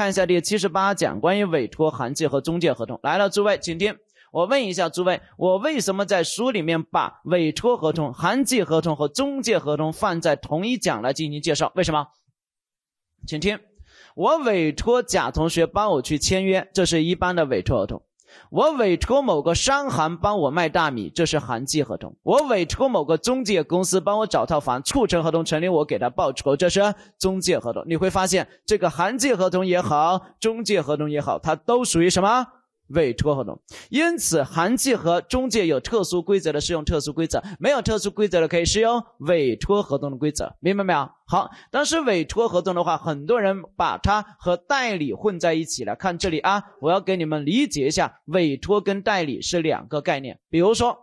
看一下第七十八讲关于委托函寄和中介合同来了，诸位请听。我问一下诸位，我为什么在书里面把委托合同、函寄合同和中介合同放在同一讲来进行介绍？为什么？请听，我委托甲同学帮我去签约，这是一般的委托合同。我委托某个商行帮我卖大米，这是行纪合同；我委托某个中介公司帮我找套房，促成合同成立，我给他报酬，这是中介合同。你会发现，这个行纪合同也好，中介合同也好，它都属于什么？委托合同，因此行记和中介有特殊规则的适用特殊规则，没有特殊规则的可以适用委托合同的规则，明白没有？好，但是委托合同的话，很多人把它和代理混在一起了。看这里啊，我要给你们理解一下，委托跟代理是两个概念。比如说，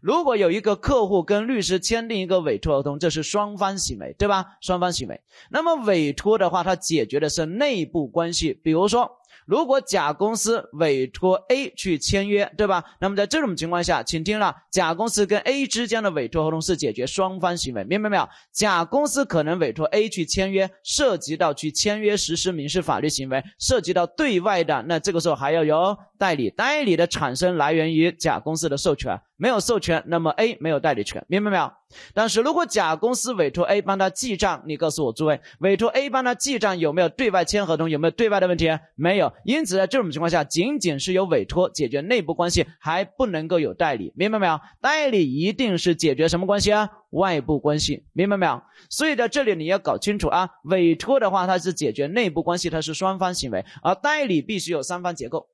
如果有一个客户跟律师签订一个委托合同，这是双方行为，对吧？双方行为。那么委托的话，它解决的是内部关系，比如说。如果甲公司委托 A 去签约，对吧？那么在这种情况下，请听了，甲公司跟 A 之间的委托合同是解决双方行为，明白没有？甲公司可能委托 A 去签约，涉及到去签约实施民事法律行为，涉及到对外的，那这个时候还要有代理，代理的产生来源于甲公司的授权。没有授权，那么 A 没有代理权，明白没有？但是如果甲公司委托 A 帮他记账，你告诉我诸位，委托 A 帮他记账有没有对外签合同？有没有对外的问题？没有。因此，在这种情况下，仅仅是有委托解决内部关系，还不能够有代理，明白没有？代理一定是解决什么关系啊？外部关系，明白没有？所以在这里你要搞清楚啊，委托的话它是解决内部关系，它是双方行为，而代理必须有三方结构，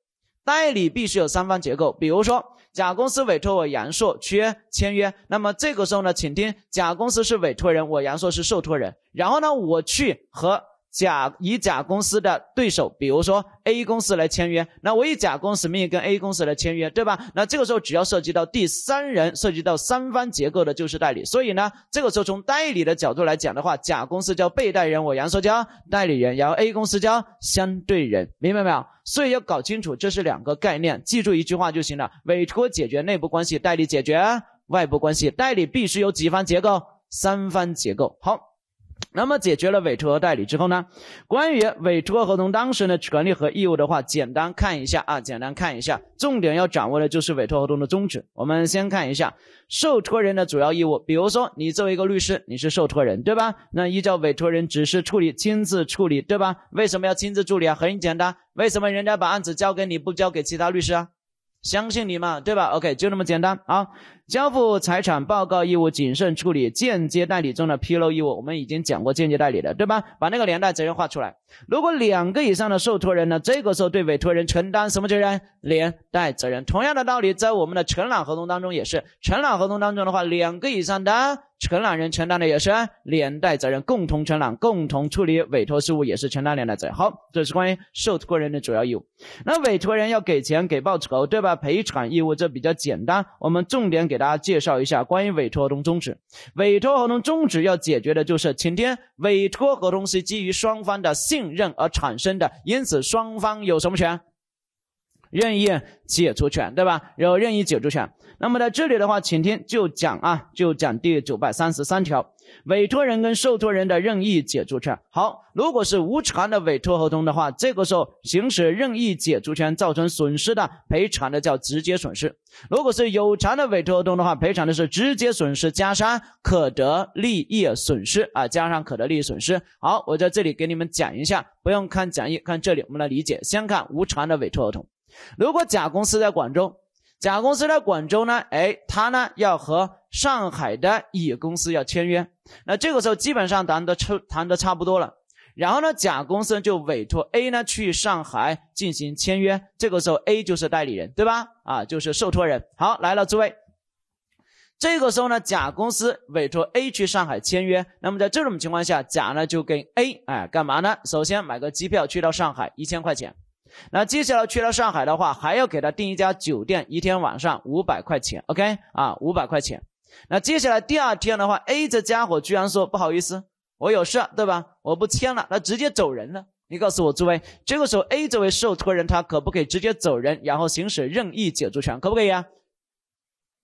代理必须有三方结构，比如说。甲公司委托我杨硕去签约，那么这个时候呢，请听，甲公司是委托人，我杨硕是受托人，然后呢，我去和。甲以甲公司的对手，比如说 A 公司来签约，那我以甲公司名义跟 A 公司来签约，对吧？那这个时候只要涉及到第三人，涉及到三方结构的，就是代理。所以呢，这个时候从代理的角度来讲的话，甲公司叫被代理人，我杨硕叫代理人，然后 A 公司叫相对人，明白没有？所以要搞清楚这是两个概念，记住一句话就行了：委托解决内部关系，代理解决外部关系。代理必须有几方结构？三方结构。好。那么解决了委托和代理之后呢？关于委托合同当事人的权利和义务的话，简单看一下啊，简单看一下，重点要掌握的就是委托合同的宗旨。我们先看一下受托人的主要义务，比如说你作为一个律师，你是受托人，对吧？那依照委托人指示处理，亲自处理，对吧？为什么要亲自处理啊？很简单，为什么人家把案子交给你，不交给其他律师啊？相信你嘛，对吧？OK，就那么简单啊。交付财产报告义务、谨慎处理、间接代理中的披露义务，我们已经讲过间接代理了，对吧？把那个连带责任画出来。如果两个以上的受托人呢，这个时候对委托人承担什么责任？连带责任。同样的道理，在我们的承揽合同当中也是，承揽合同当中的话，两个以上的承揽人承担的也是连带责任，共同承揽，共同处理委托事务，也是承担连带责任。好，这是关于受托人的主要义务。那委托人要给钱给报酬，对吧？赔偿义务这比较简单，我们重点给大家介绍一下关于委托合同终止。委托合同终止要解决的就是，请听，委托合同是基于双方的信。信任而产生的，因此双方有什么权？任意解除权，对吧？有任意解除权。那么在这里的话，请听就讲啊，就讲第九百三十三条，委托人跟受托人的任意解除权。好，如果是无偿的委托合同的话，这个时候行使任意解除权造成损失的赔偿的叫直接损失；如果是有偿的委托合同的话，赔偿的是直接损失加上可得利益损失啊，加上可得利益损失。好，我在这里给你们讲一下，不用看讲义，看这里，我们来理解。先看无偿的委托合同。如果甲公司在广州，甲公司在广州呢？哎，他呢要和上海的乙公司要签约，那这个时候基本上谈的差谈的差不多了。然后呢，甲公司就委托 A 呢去上海进行签约，这个时候 A 就是代理人，对吧？啊，就是受托人。好，来了，诸位，这个时候呢，甲公司委托 A 去上海签约，那么在这种情况下，甲呢就跟 A 哎干嘛呢？首先买个机票去到上海，一千块钱。那接下来去了上海的话，还要给他订一家酒店，一天晚上五百块钱，OK 啊，五百块钱。那接下来第二天的话，A 这家伙居然说不好意思，我有事，对吧？我不签了，那直接走人了。你告诉我，诸位，这个时候 A 这位受托人他可不可以直接走人，然后行使任意解除权，可不可以啊？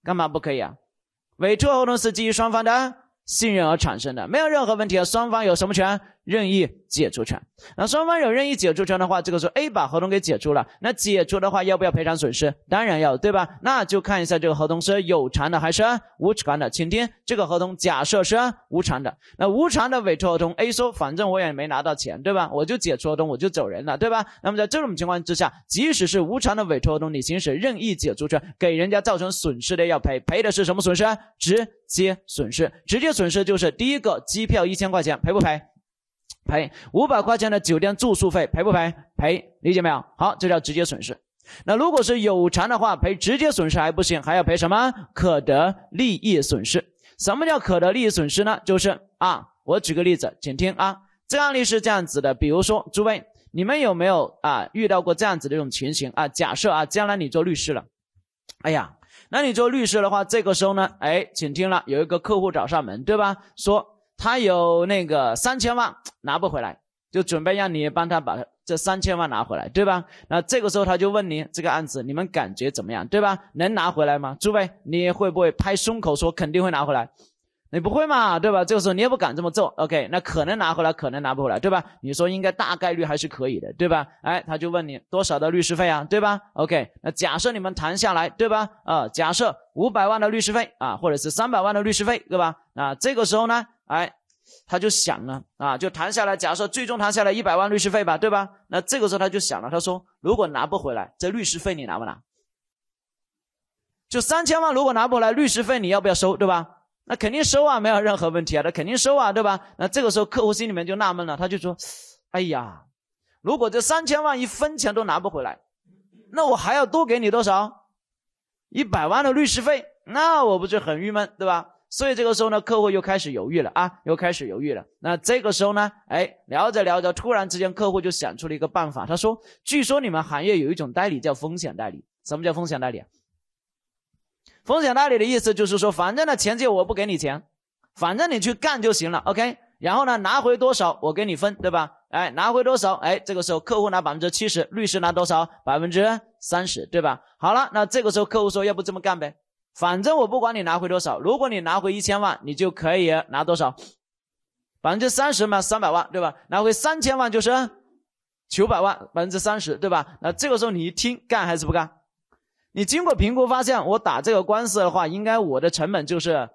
干嘛不可以啊？委托合同是基于双方的信任而产生的，没有任何问题。啊。双方有什么权？任意解除权，那双方有任意解除权的话，这个时候 A 把合同给解除了，那解除的话要不要赔偿损失？当然要，对吧？那就看一下这个合同是有偿的还是无偿的。请听，这个合同假设是无偿的，那无偿的委托合同，A 说反正我也没拿到钱，对吧？我就解除合同，我就走人了，对吧？那么在这种情况之下，即使是无偿的委托合同，你行使任意解除权，给人家造成损失的要赔，赔的是什么损失？直接损失，直接损失就是第一个机票一千块钱，赔不赔？赔五百块钱的酒店住宿费，赔不赔？赔，理解没有？好，这叫直接损失。那如果是有偿的话，赔直接损失还不行，还要赔什么？可得利益损失。什么叫可得利益损失呢？就是啊，我举个例子，请听啊，这案例是这样子的。比如说，诸位，你们有没有啊遇到过这样子的一种情形啊？假设啊，将来你做律师了，哎呀，那你做律师的话，这个时候呢，哎，请听了，有一个客户找上门，对吧？说。他有那个三千万拿不回来，就准备让你帮他把这三千万拿回来，对吧？那这个时候他就问你这个案子你们感觉怎么样，对吧？能拿回来吗？诸位，你会不会拍胸口说肯定会拿回来？你不会嘛，对吧？这个时候你也不敢这么做，OK？那可能拿回来，可能拿不回来，对吧？你说应该大概率还是可以的，对吧？哎，他就问你多少的律师费啊，对吧？OK，那假设你们谈下来，对吧？啊，假设五百万的律师费啊，或者是三百万的律师费，对吧？那这个时候呢？哎，他就想了啊，就谈下来，假设最终谈下来一百万律师费吧，对吧？那这个时候他就想了，他说：“如果拿不回来，这律师费你拿不拿？就三千万，如果拿不回来，律师费你要不要收？对吧？那肯定收啊，没有任何问题啊，他肯定收啊，对吧？那这个时候客户心里面就纳闷了，他就说：‘哎呀，如果这三千万一分钱都拿不回来，那我还要多给你多少？一百万的律师费，那我不是很郁闷，对吧？’”所以这个时候呢，客户又开始犹豫了啊，又开始犹豫了。那这个时候呢，哎，聊着聊着，突然之间客户就想出了一个办法，他说：“据说你们行业有一种代理叫风险代理，什么叫风险代理啊？风险代理的意思就是说，反正呢钱借我不给你钱，反正你去干就行了，OK。然后呢，拿回多少我给你分，对吧？哎，拿回多少？哎，这个时候客户拿百分之七十，律师拿多少？百分之三十，对吧？好了，那这个时候客户说，要不这么干呗。”反正我不管你拿回多少，如果你拿回一千万，你就可以拿多少，百分之三十嘛，三百万，对吧？拿回三千万就是九百万，百分之三十，对吧？那这个时候你一听，干还是不干？你经过评估发现，我打这个官司的话，应该我的成本就是，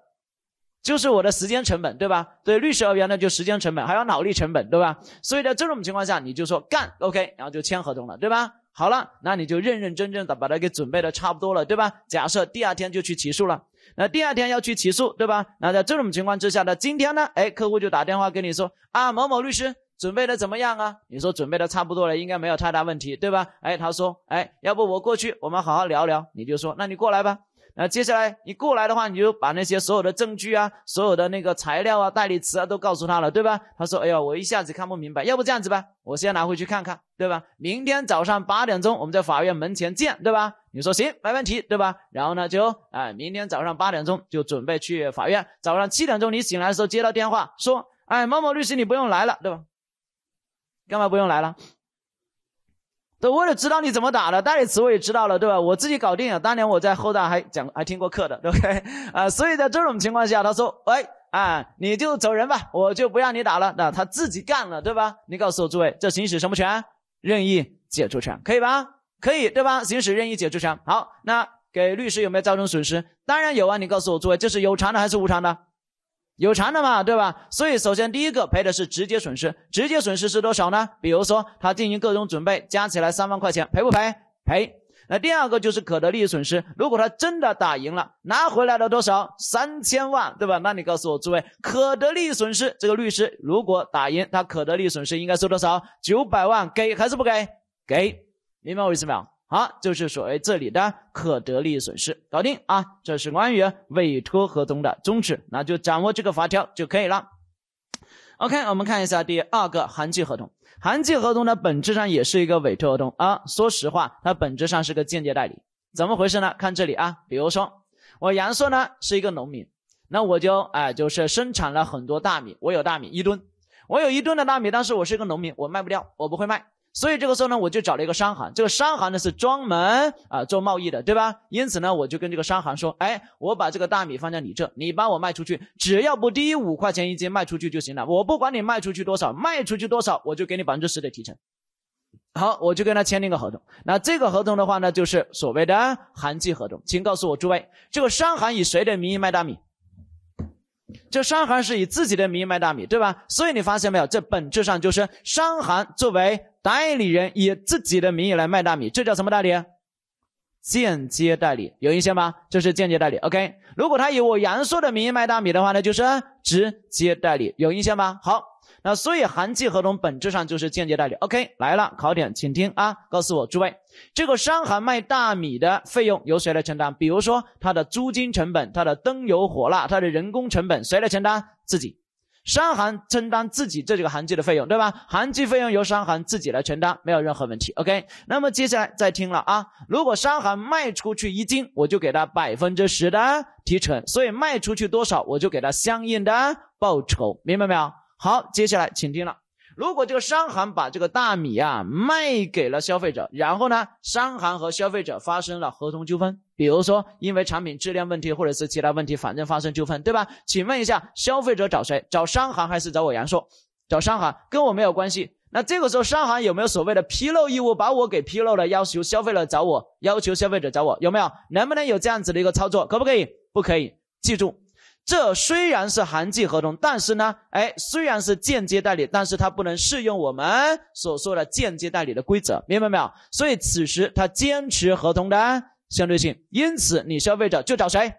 就是我的时间成本，对吧？对律师而言呢，就时间成本，还有脑力成本，对吧？所以在这种情况下，你就说干，OK，然后就签合同了，对吧？好了，那你就认认真真的把它给准备的差不多了，对吧？假设第二天就去起诉了，那第二天要去起诉，对吧？那在这种情况之下呢，今天呢，哎，客户就打电话跟你说啊，某某律师准备的怎么样啊？你说准备的差不多了，应该没有太大问题，对吧？哎，他说，哎，要不我过去，我们好好聊聊。你就说，那你过来吧。那接下来你过来的话，你就把那些所有的证据啊，所有的那个材料啊、代理词啊，都告诉他了，对吧？他说：“哎呀，我一下子看不明白，要不这样子吧，我先拿回去看看，对吧？明天早上八点钟我们在法院门前见，对吧？”你说：“行，没问题，对吧？”然后呢，就哎，明天早上八点钟就准备去法院。早上七点钟你醒来的时候接到电话说：“哎，某某律师，你不用来了，对吧？干嘛不用来了？”都为了知道你怎么打的，代理词我也知道了，对吧？我自己搞定了。当年我在后大还讲，还听过课的，对对？啊，所以在这种情况下，他说：“喂，啊，你就走人吧，我就不让你打了。”那他自己干了，对吧？你告诉我诸位，这行使什么权？任意解除权，可以吧？可以，对吧？行使任意解除权。好，那给律师有没有造成损失？当然有啊。你告诉我诸位，这是有偿的还是无偿的？有偿的嘛，对吧？所以首先第一个赔的是直接损失，直接损失是多少呢？比如说他进行各种准备，加起来三万块钱，赔不赔？赔。那第二个就是可得利益损失，如果他真的打赢了，拿回来了多少？三千万，对吧？那你告诉我诸位，可得利益损失，这个律师如果打赢，他可得利益损失应该收多少？九百万，给还是不给？给，明白我意思没有？好，就是所谓这里的可得利损失，搞定啊！这是关于委托合同的宗旨，那就掌握这个法条就可以了。OK，我们看一下第二个行记合同。行记合同呢，本质上也是一个委托合同啊。说实话，它本质上是个间接代理，怎么回事呢？看这里啊，比如说我杨硕呢是一个农民，那我就哎就是生产了很多大米，我有大米一吨，我有一吨的大米，但是我是一个农民，我卖不掉，我不会卖。所以这个时候呢，我就找了一个商行，这个商行呢是专门啊做贸易的，对吧？因此呢，我就跟这个商行说，哎，我把这个大米放在你这，你帮我卖出去，只要不低于五块钱一斤卖出去就行了，我不管你卖出去多少，卖出去多少我就给你百分之十的提成。好，我就跟他签订个合同。那这个合同的话呢，就是所谓的含记合同。请告诉我诸位，这个商行以谁的名义卖大米？这商行是以自己的名义卖大米，对吧？所以你发现没有，这本质上就是商行作为代理人，以自己的名义来卖大米，这叫什么代理？间接代理，有印象吗？这是间接代理。OK，如果他以我杨硕的名义卖大米的话呢，就是直接代理，有印象吗？好。那所以韩季合同本质上就是间接代理。OK，来了考点，请听啊，告诉我诸位，这个商行卖大米的费用由谁来承担？比如说它的租金成本、它的灯油火蜡、它的人工成本，谁来承担？自己商行承担自己这几个寒季的费用，对吧？寒季费用由商行自己来承担，没有任何问题。OK，那么接下来再听了啊，如果商行卖出去一斤，我就给他百分之十的提成，所以卖出去多少，我就给他相应的报酬，明白没有？好，接下来请听了。如果这个商行把这个大米啊卖给了消费者，然后呢，商行和消费者发生了合同纠纷，比如说因为产品质量问题或者是其他问题，反正发生纠纷，对吧？请问一下，消费者找谁？找商行还是找我杨硕？找商行跟我没有关系。那这个时候商行有没有所谓的披露义务，把我给披露了，要求消费者找我，要求消费者找我，有没有？能不能有这样子的一个操作？可不可以？不可以，记住。这虽然是行迹合同，但是呢，哎，虽然是间接代理，但是它不能适用我们所说的间接代理的规则，明白没有？所以此时他坚持合同的相对性，因此你消费者就找谁？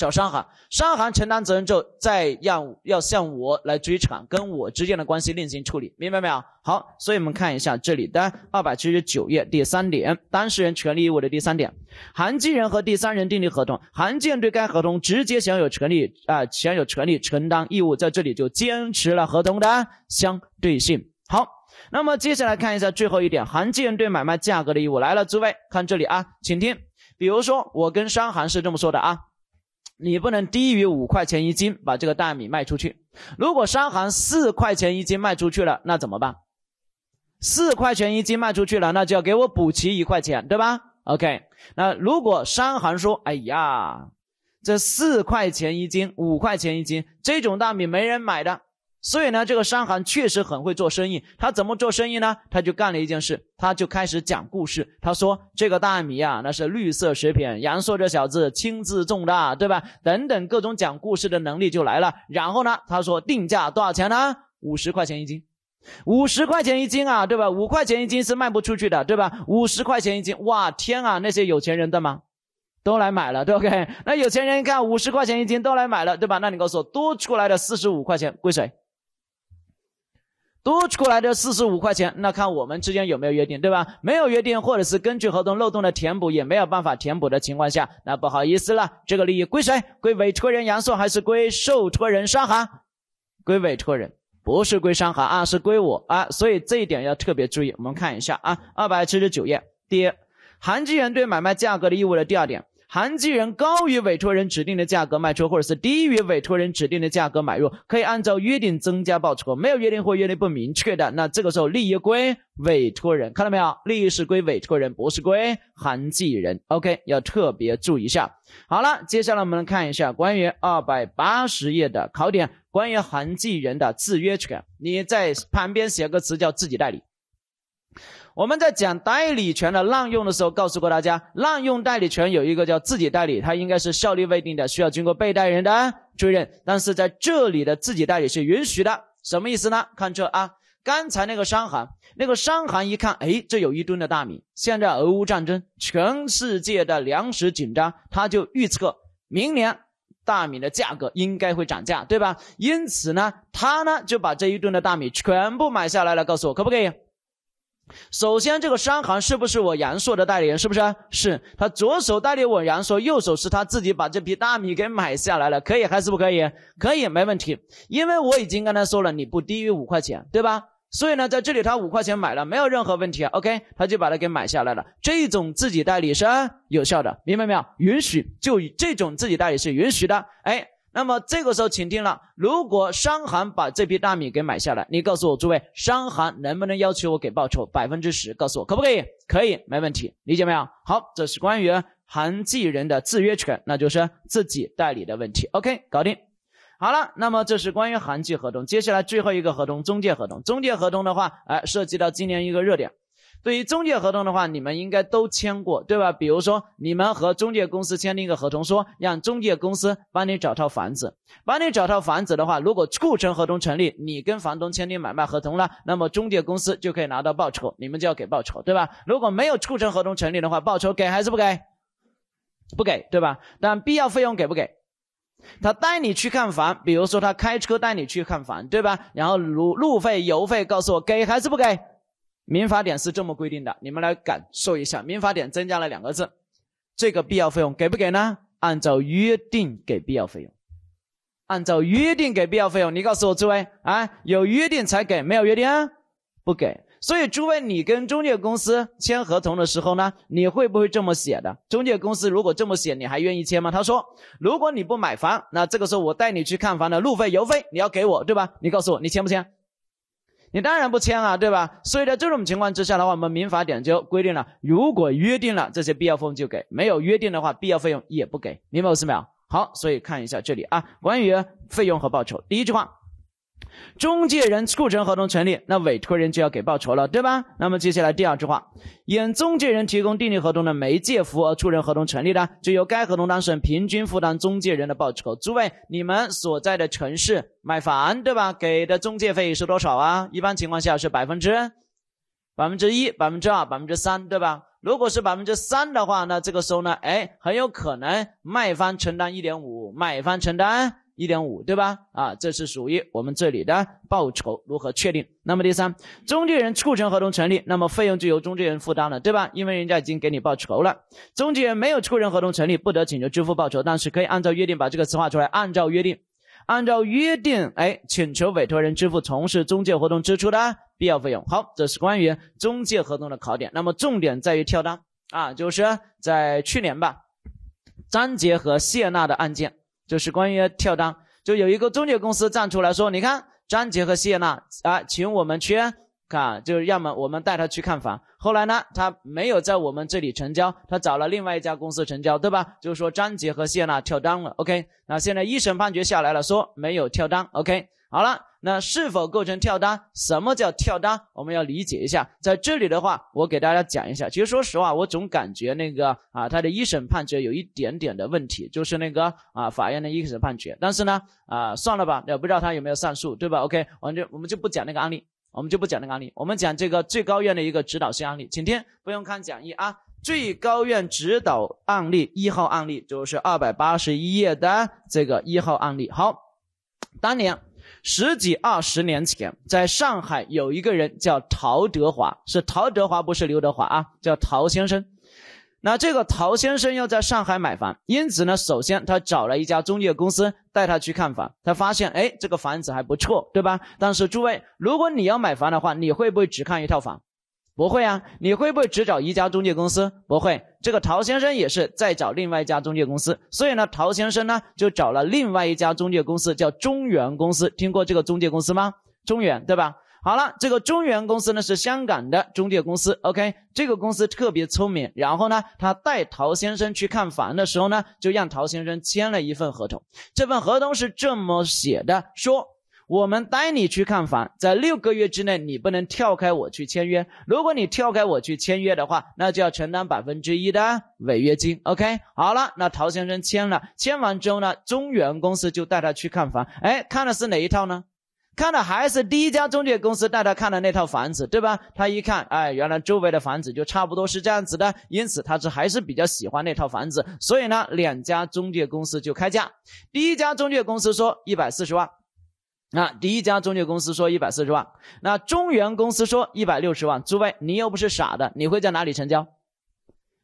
找商行，商行承担责任之后，再让要向我来追偿，跟我之间的关系另行处理，明白没有？好，所以我们看一下这里的二百七十九页第三点，当事人权利义务的第三点，含金人和第三人订立合同，含金对该合同直接享有权利啊，享有权利承担义务，在这里就坚持了合同的相对性。好，那么接下来看一下最后一点，含金对买卖价格的义务来了，诸位看这里啊，请听，比如说我跟商行是这么说的啊。你不能低于五块钱一斤把这个大米卖出去。如果商行四块钱一斤卖出去了，那怎么办？四块钱一斤卖出去了，那就要给我补齐一块钱，对吧？OK，那如果商行说，哎呀，这四块钱一斤、五块钱一斤这种大米没人买的。所以呢，这个商行确实很会做生意。他怎么做生意呢？他就干了一件事，他就开始讲故事。他说：“这个大米啊，那是绿色食品。”杨硕这小子亲自种的，对吧？等等，各种讲故事的能力就来了。然后呢，他说：“定价多少钱呢？”“五十块钱一斤。”“五十块钱一斤啊，对吧？”“五块钱一斤是卖不出去的，对吧？”“五十块钱一斤，哇天啊，那些有钱人的吗？都来买了，对吧？”“ 那有钱人一看五十块钱一斤都来买了，对吧？”“那你告诉我，多出来的四十五块钱归谁？”多出来的四十五块钱，那看我们之间有没有约定，对吧？没有约定，或者是根据合同漏洞的填补也没有办法填补的情况下，那不好意思了，这个利益归谁？归委托人杨硕还是归受托人商行？归委托人，不是归商行啊，是归我啊，所以这一点要特别注意。我们看一下啊，二百七十九页，第一，韩继元对买卖价格的义务的第二点。韩继人高于委托人指定的价格卖出，或者是低于委托人指定的价格买入，可以按照约定增加报酬，没有约定或约定不明确的，那这个时候利益归委托人，看到没有？利益是归委托人，不是归韩继人。OK，要特别注意一下。好了，接下来我们来看一下关于二百八十页的考点，关于韩继人的制约权，你在旁边写个词叫自己代理。我们在讲代理权的滥用的时候，告诉过大家，滥用代理权有一个叫自己代理，它应该是效力未定的，需要经过被代理人的追认。但是在这里的自己代理是允许的，什么意思呢？看这啊，刚才那个商行，那个商行一看，哎，这有一吨的大米，现在俄乌战争，全世界的粮食紧张，他就预测明年大米的价格应该会涨价，对吧？因此呢，他呢就把这一吨的大米全部买下来了，告诉我可不可以？首先，这个商行是不是我杨硕的代理人？是不是？是他左手代理我杨硕，右手是他自己把这批大米给买下来了，可以还是不可以？可以，没问题，因为我已经刚才说了，你不低于五块钱，对吧？所以呢，在这里他五块钱买了，没有任何问题。OK，他就把它给买下来了。这种自己代理是有效的，明白没有？允许就这种自己代理是允许的。哎。那么这个时候，请听了，如果商行把这批大米给买下来，你告诉我，诸位，商行能不能要求我给报酬百分之十？告诉我可不可以？可以，没问题，理解没有？好，这是关于行纪人的制约权，那就是自己代理的问题。OK，搞定。好了，那么这是关于行纪合同，接下来最后一个合同，中介合同。中介合同的话，哎，涉及到今年一个热点。对于中介合同的话，你们应该都签过，对吧？比如说你们和中介公司签订一个合同，说让中介公司帮你找套房子，帮你找套房子的话，如果促成合同成立，你跟房东签订买卖合同了，那么中介公司就可以拿到报酬，你们就要给报酬，对吧？如果没有促成合同成立的话，报酬给还是不给？不给，对吧？但必要费用给不给？他带你去看房，比如说他开车带你去看房，对吧？然后路路费、油费，告诉我给还是不给？民法典是这么规定的，你们来感受一下，民法典增加了两个字，这个必要费用给不给呢？按照约定给必要费用，按照约定给必要费用。你告诉我，诸位，啊，有约定才给，没有约定不给。所以，诸位，你跟中介公司签合同的时候呢，你会不会这么写的？中介公司如果这么写，你还愿意签吗？他说，如果你不买房，那这个时候我带你去看房的路费、油费你要给我，对吧？你告诉我，你签不签？你当然不签啊，对吧？所以在这种情况之下的话，我们民法典就规定了，如果约定了这些必要费用就给，没有约定的话，必要费用也不给，明白我意思没有？好，所以看一下这里啊，关于费用和报酬，第一句话。中介人促成合同成立，那委托人就要给报酬了，对吧？那么接下来第二句话，因中介人提供订立合同的媒介服务而促成合同成立的，就由该合同当事人平均负担中介人的报酬。诸位，你们所在的城市买房，对吧？给的中介费是多少啊？一般情况下是百分之百分之一、百分之二、百分之三，对吧？如果是百分之三的话，那这个时候呢，哎，很有可能卖方承担一点五，买方承担。一点五，对吧？啊，这是属于我们这里的报酬如何确定？那么第三，中介人促成合同成立，那么费用就由中介人负担了，对吧？因为人家已经给你报酬了。中介人没有促成合同成立，不得请求支付报酬，但是可以按照约定把这个词画出来，按照约定，按照约定，哎，请求委托人支付从事中介活动支出的必要费用。好，这是关于中介合同的考点。那么重点在于跳单啊，就是在去年吧，张杰和谢娜的案件。就是关于跳单，就有一个中介公司站出来说：“你看张杰和谢娜啊，请我们去看，就是要么我们带他去看房。”后来呢，他没有在我们这里成交，他找了另外一家公司成交，对吧？就是说张杰和谢娜跳单了。OK，那现在一审判决下来了，说没有跳单。OK，好了。那是否构成跳单？什么叫跳单？我们要理解一下。在这里的话，我给大家讲一下。其实说实话，我总感觉那个啊，他的一审判决有一点点的问题，就是那个啊，法院的一审判决。但是呢，啊，算了吧，也不知道他有没有上诉，对吧？OK，我们就我们就不讲那个案例，我们就不讲那个案例，我们讲这个最高院的一个指导性案例，请听，不用看讲义啊。最高院指导案例一号案例就是二百八十一页的这个一号案例。好，当年。十几二十年前，在上海有一个人叫陶德华，是陶德华，不是刘德华啊，叫陶先生。那这个陶先生要在上海买房，因此呢，首先他找了一家中介公司带他去看房，他发现，哎，这个房子还不错，对吧？但是，诸位，如果你要买房的话，你会不会只看一套房？不会啊，你会不会只找一家中介公司？不会，这个陶先生也是在找另外一家中介公司，所以呢，陶先生呢就找了另外一家中介公司，叫中原公司。听过这个中介公司吗？中原，对吧？好了，这个中原公司呢是香港的中介公司。OK，这个公司特别聪明，然后呢，他带陶先生去看房的时候呢，就让陶先生签了一份合同。这份合同是这么写的，说。我们带你去看房，在六个月之内你不能跳开我去签约。如果你跳开我去签约的话，那就要承担百分之一的违约金。OK，好了，那陶先生签了，签完之后呢，中原公司就带他去看房。哎，看的是哪一套呢？看的还是第一家中介公司带他看的那套房子，对吧？他一看，哎，原来周围的房子就差不多是这样子的，因此他是还是比较喜欢那套房子。所以呢，两家中介公司就开价，第一家中介公司说一百四十万。那第一家中介公司说一百四十万，那中原公司说一百六十万。诸位，你又不是傻的，你会在哪里成交？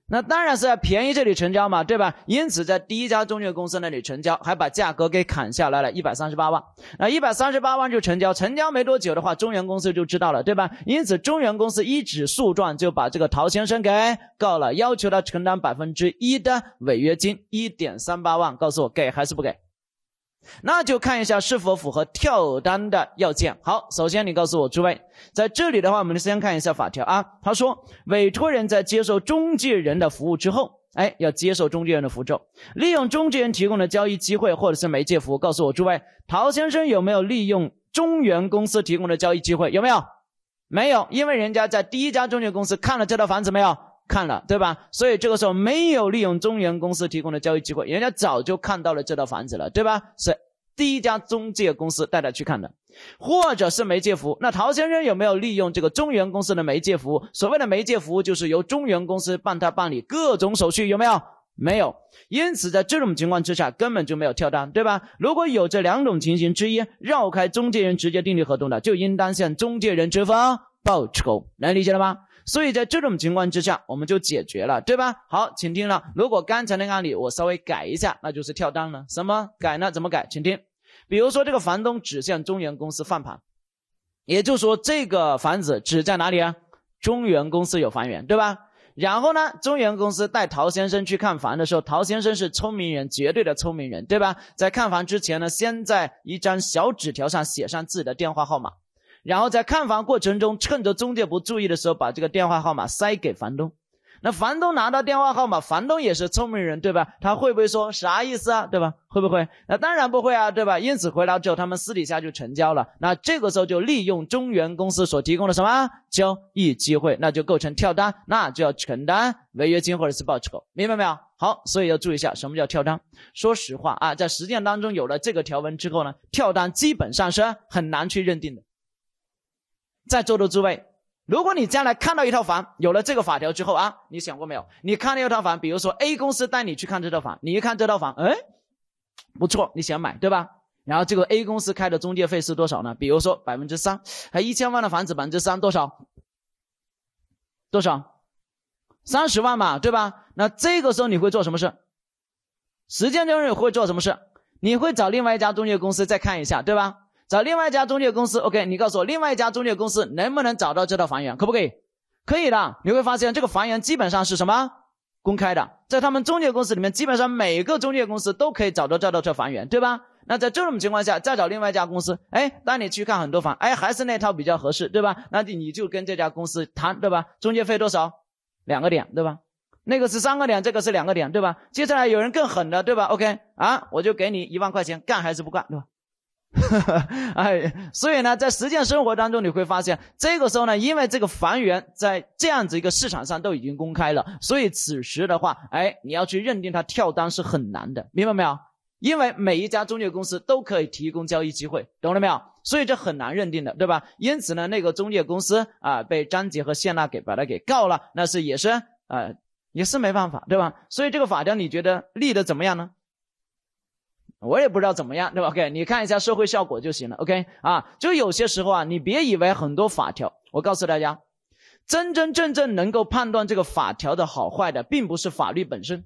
那当然是在便宜这里成交嘛，对吧？因此，在第一家中介公司那里成交，还把价格给砍下来了一百三十八万。那一百三十八万就成交，成交没多久的话，中原公司就知道了，对吧？因此，中原公司一纸诉状就把这个陶先生给告了，要求他承担百分之一的违约金，一点三八万。告诉我，给还是不给？那就看一下是否符合跳单的要件。好，首先你告诉我诸位，在这里的话，我们先看一下法条啊。他说，委托人在接受中介人的服务之后，哎，要接受中介人的之后，利用中介人提供的交易机会或者是媒介服务。告诉我诸位，陶先生有没有利用中原公司提供的交易机会？有没有？没有，因为人家在第一家中介公司看了这套房子没有？看了对吧？所以这个时候没有利用中原公司提供的交易机会，人家早就看到了这套房子了，对吧？是第一家中介公司带他去看的，或者是媒介服务。那陶先生有没有利用这个中原公司的媒介服务？所谓的媒介服务就是由中原公司帮他办理各种手续，有没有？没有。因此，在这种情况之下，根本就没有跳单，对吧？如果有这两种情形之一，绕开中介人直接订立合同的，就应当向中介人支付报酬，能理解了吗？所以在这种情况之下，我们就解决了，对吧？好，请听。了如果刚才那个案例我稍微改一下，那就是跳单了。什么改呢？怎么改？请听。比如说这个房东指向中原公司放盘，也就是说这个房子只在哪里啊？中原公司有房源，对吧？然后呢，中原公司带陶先生去看房的时候，陶先生是聪明人，绝对的聪明人，对吧？在看房之前呢，先在一张小纸条上写上自己的电话号码。然后在看房过程中，趁着中介不注意的时候，把这个电话号码塞给房东。那房东拿到电话号码，房东也是聪明人，对吧？他会不会说啥意思啊？对吧？会不会？那当然不会啊，对吧？因此回来之后，他们私底下就成交了。那这个时候就利用中原公司所提供的什么交易机会，那就构成跳单，那就要承担违约金或者是报酬，明白没有？好，所以要注意一下什么叫跳单。说实话啊，在实践当中有了这个条文之后呢，跳单基本上是很难去认定的。在座的诸位，如果你将来看到一套房，有了这个法条之后啊，你想过没有？你看到一套房，比如说 A 公司带你去看这套房，你一看这套房，哎，不错，你想买，对吧？然后这个 A 公司开的中介费是多少呢？比如说百分之三，还一千万的房子百分之三多少？多少？三十万嘛，对吧？那这个时候你会做什么事？时间中也会做什么事？你会找另外一家中介公司再看一下，对吧？找另外一家中介公司，OK，你告诉我，另外一家中介公司能不能找到这套房源，可不可以？可以的，你会发现这个房源基本上是什么？公开的，在他们中介公司里面，基本上每个中介公司都可以找到这套车房源，对吧？那在这种情况下，再找另外一家公司，哎，带你去看很多房，哎，还是那套比较合适，对吧？那你你就跟这家公司谈，对吧？中介费多少？两个点，对吧？那个是三个点，这个是两个点，对吧？接下来有人更狠的，对吧？OK，啊，我就给你一万块钱，干还是不干，对吧？呵呵，哎，所以呢，在实践生活当中，你会发现，这个时候呢，因为这个房源在这样子一个市场上都已经公开了，所以此时的话，哎，你要去认定他跳单是很难的，明白没有？因为每一家中介公司都可以提供交易机会，懂了没有？所以这很难认定的，对吧？因此呢，那个中介公司啊，被张杰和谢娜给把他给告了，那是也是啊，也是没办法，对吧？所以这个法条你觉得立的怎么样呢？我也不知道怎么样，对吧？OK，你看一下社会效果就行了。OK，啊，就有些时候啊，你别以为很多法条，我告诉大家，真真正正能够判断这个法条的好坏的，并不是法律本身，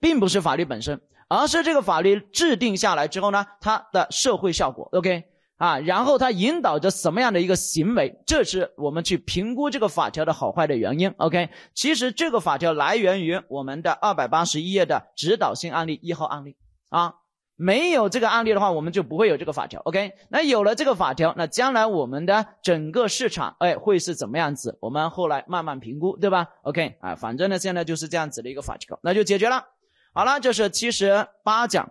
并不是法律本身，而是这个法律制定下来之后呢，它的社会效果。OK，啊，然后它引导着什么样的一个行为，这是我们去评估这个法条的好坏的原因。OK，其实这个法条来源于我们的二百八十一页的指导性案例一号案例。啊，没有这个案例的话，我们就不会有这个法条。OK，那有了这个法条，那将来我们的整个市场，哎，会是怎么样子？我们后来慢慢评估，对吧？OK，啊，反正呢，现在就是这样子的一个法条，那就解决了。好了，这是七十八讲。